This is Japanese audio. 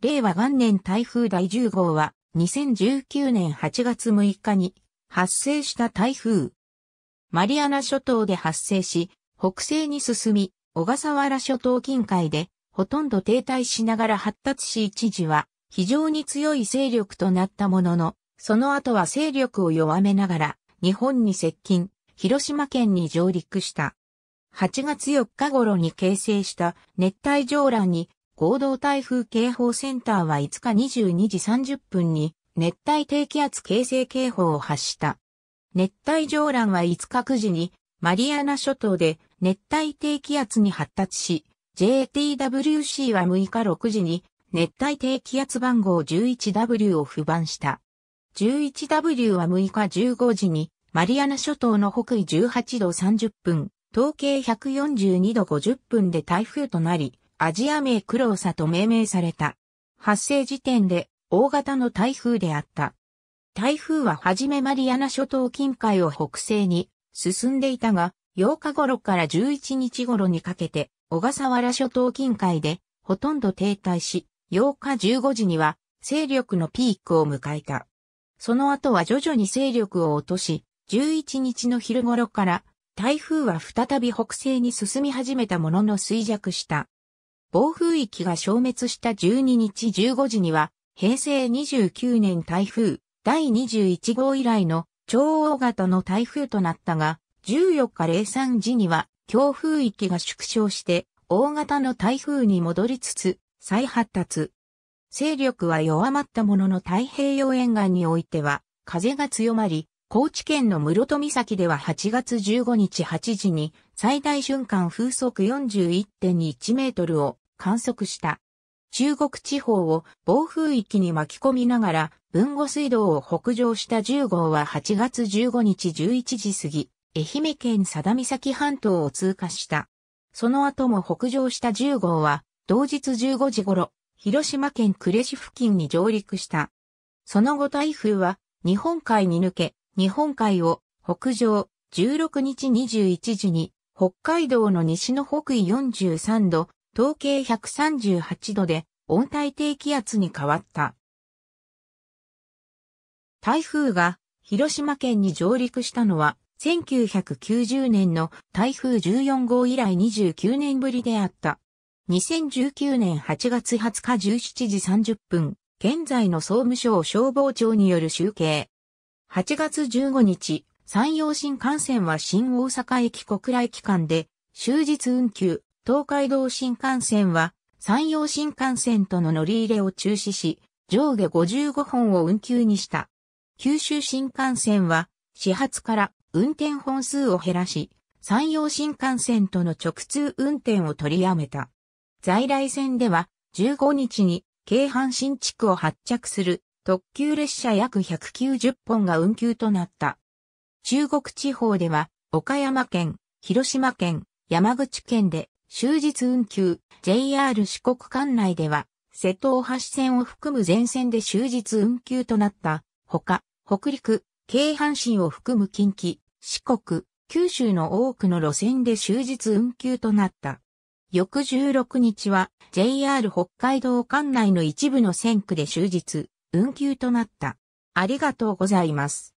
令和元年台風第10号は、2019年8月6日に発生した台風。マリアナ諸島で発生し、北西に進み、小笠原諸島近海で、ほとんど停滞しながら発達し一時は、非常に強い勢力となったものの、その後は勢力を弱めながら、日本に接近、広島県に上陸した。8月4日頃に形成した熱帯上乱に合同台風警報センターは5日22時30分に熱帯低気圧形成警報を発した。熱帯上乱は5日9時にマリアナ諸島で熱帯低気圧に発達し、JTWC は6日6時に熱帯低気圧番号 11W を不番した。11W は6日15時にマリアナ諸島の北緯18度30分、東経142度50分で台風となり、アジア名クローサと命名された。発生時点で大型の台風であった。台風ははじめマリアナ諸島近海を北西に進んでいたが、8日頃から11日頃にかけて、小笠原諸島近海でほとんど停滞し、8日15時には勢力のピークを迎えた。その後は徐々に勢力を落とし、11日の昼頃から台風は再び北西に進み始めたものの衰弱した。暴風域が消滅した12日15時には、平成29年台風第21号以来の超大型の台風となったが、14日03時には強風域が縮小して大型の台風に戻りつつ再発達。勢力は弱まったものの太平洋沿岸においては風が強まり、高知県の室戸岬では8月15日8時に最大瞬間風速41.1メートルを観測した。中国地方を暴風域に巻き込みながら、文後水道を北上した10号は8月15日11時過ぎ、愛媛県佐田岬半島を通過した。その後も北上した10号は、同日15時頃、広島県呉市付近に上陸した。その後台風は、日本海に抜け、日本海を北上、16日21時に、北海道の西の北緯43度、統計138度で温帯低気圧に変わった。台風が広島県に上陸したのは1990年の台風14号以来29年ぶりであった。2019年8月20日17時30分、現在の総務省消防庁による集計。8月15日、山陽新幹線は新大阪駅小倉駅間で終日運休、東海道新幹線は、山陽新幹線との乗り入れを中止し、上下55本を運休にした。九州新幹線は、始発から運転本数を減らし、山陽新幹線との直通運転を取りやめた。在来線では、15日に、京阪新地区を発着する特急列車約190本が運休となった。中国地方では、岡山県、広島県、山口県で終日運休、JR 四国管内では、瀬戸大橋線を含む全線で終日運休となった、ほか、北陸、京阪神を含む近畿、四国、九州の多くの路線で終日運休となった。翌16日は JR 北海道管内の一部の線区で終日運休となった。ありがとうございます。